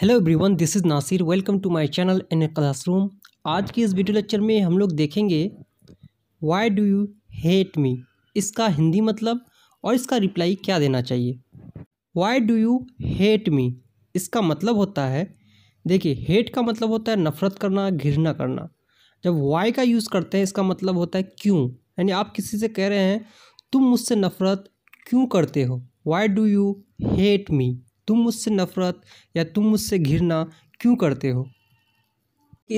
hello everyone this is Nasir welcome to my channel in classroom आज की इस video lecture में हम लोग देखेंगे why do you hate me इसका हिंदी मतलब और इसका रिप्लाई क्या देना चाहिए why do you hate me इसका मतलब होता है देखिए हेट का मतलब होता है नफ़रत करना घिरना करना जब वाई का यूज़ करते हैं इसका मतलब होता है क्यों यानी आप किसी से कह रहे हैं तुम मुझसे नफ़रत क्यों करते हो why do you hate me तुम मुझसे नफ़रत या तुम मुझसे घिरना क्यों करते हो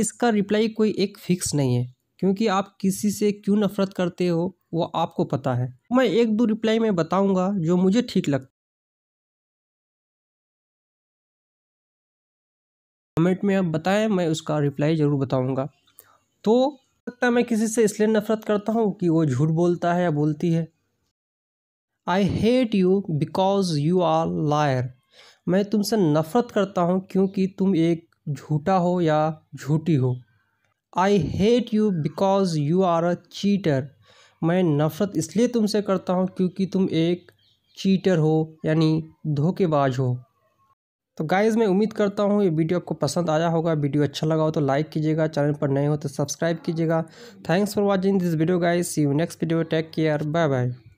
इसका रिप्लाई कोई एक फिक्स नहीं है क्योंकि आप किसी से क्यों नफ़रत करते हो वो आपको पता है मैं एक दो रिप्लाई में बताऊंगा जो मुझे ठीक लगता कमेंट में आप बताएं मैं उसका रिप्लाई ज़रूर बताऊंगा तो लगता है मैं किसी से इसलिए नफ़रत करता हूँ कि वो झूठ बोलता है या बोलती है I hate you because you are liar मैं तुमसे नफ़रत करता हूँ क्योंकि तुम एक झूठा हो या झूठी हो I hate you because you are a cheater मैं नफ़रत इसलिए तुमसे करता हूँ क्योंकि तुम एक चीटर हो यानी धोखेबाज हो तो गाइज़ मैं उम्मीद करता हूँ ये वीडियो आपको पसंद आया होगा वीडियो अच्छा लगा हो तो लाइक कीजिएगा चैनल पर नए हो तो सब्सक्राइब कीजिएगा thanks for watching this video guys see you next video take care bye bye